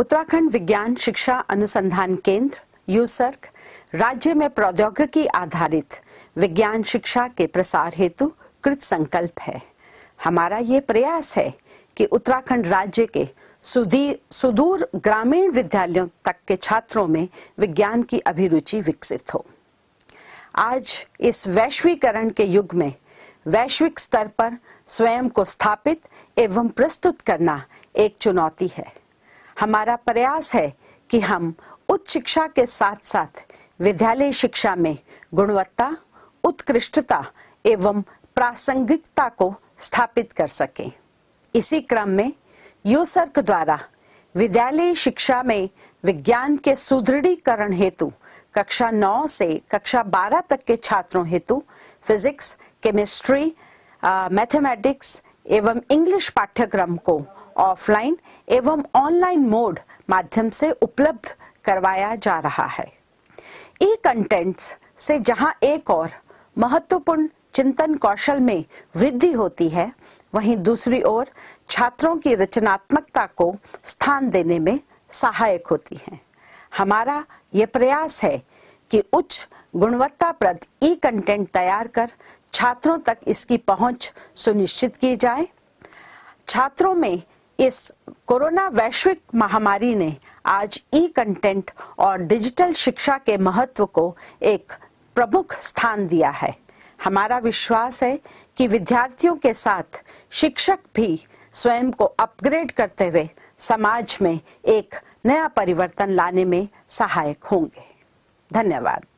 उत्तराखंड विज्ञान शिक्षा अनुसंधान केंद्र यूसर्क राज्य में प्रौद्योगिकी आधारित विज्ञान शिक्षा के प्रसार हेतु कृत संकल्प है हमारा ये प्रयास है कि उत्तराखंड राज्य के सुदूर ग्रामीण विद्यालयों तक के छात्रों में विज्ञान की अभिरुचि विकसित हो आज इस वैश्वीकरण के युग में वैश्विक स्तर पर स्वयं को स्थापित एवं प्रस्तुत करना एक चुनौती है हमारा प्रयास है कि हम उच्च शिक्षा के साथ साथ विद्यालय शिक्षा में गुणवत्ता उत्कृष्टता एवं प्रासंगिकता को स्थापित कर सके इसी क्रम में यूसर्क द्वारा विद्यालय शिक्षा में विज्ञान के सुदृढ़ीकरण हेतु कक्षा 9 से कक्षा 12 तक के छात्रों हेतु फिजिक्स केमिस्ट्री मैथमेटिक्स एवं इंग्लिश पाठ्यक्रम को ऑफलाइन एवं ऑनलाइन मोड माध्यम से उपलब्ध करवाया जा रहा है ई कंटेंट्स से जहां एक और महत्वपूर्ण चिंतन कौशल में वृद्धि होती है वहीं दूसरी ओर छात्रों की रचनात्मकता को स्थान देने में सहायक होती है हमारा ये प्रयास है कि उच्च गुणवत्ताप्रद ई कंटेंट तैयार कर छात्रों तक इसकी पहुंच सुनिश्चित की जाए छात्रों में इस कोरोना वैश्विक महामारी ने आज ई कंटेंट और डिजिटल शिक्षा के महत्व को एक प्रमुख स्थान दिया है हमारा विश्वास है कि विद्यार्थियों के साथ शिक्षक भी स्वयं को अपग्रेड करते हुए समाज में एक नया परिवर्तन लाने में सहायक होंगे धन्यवाद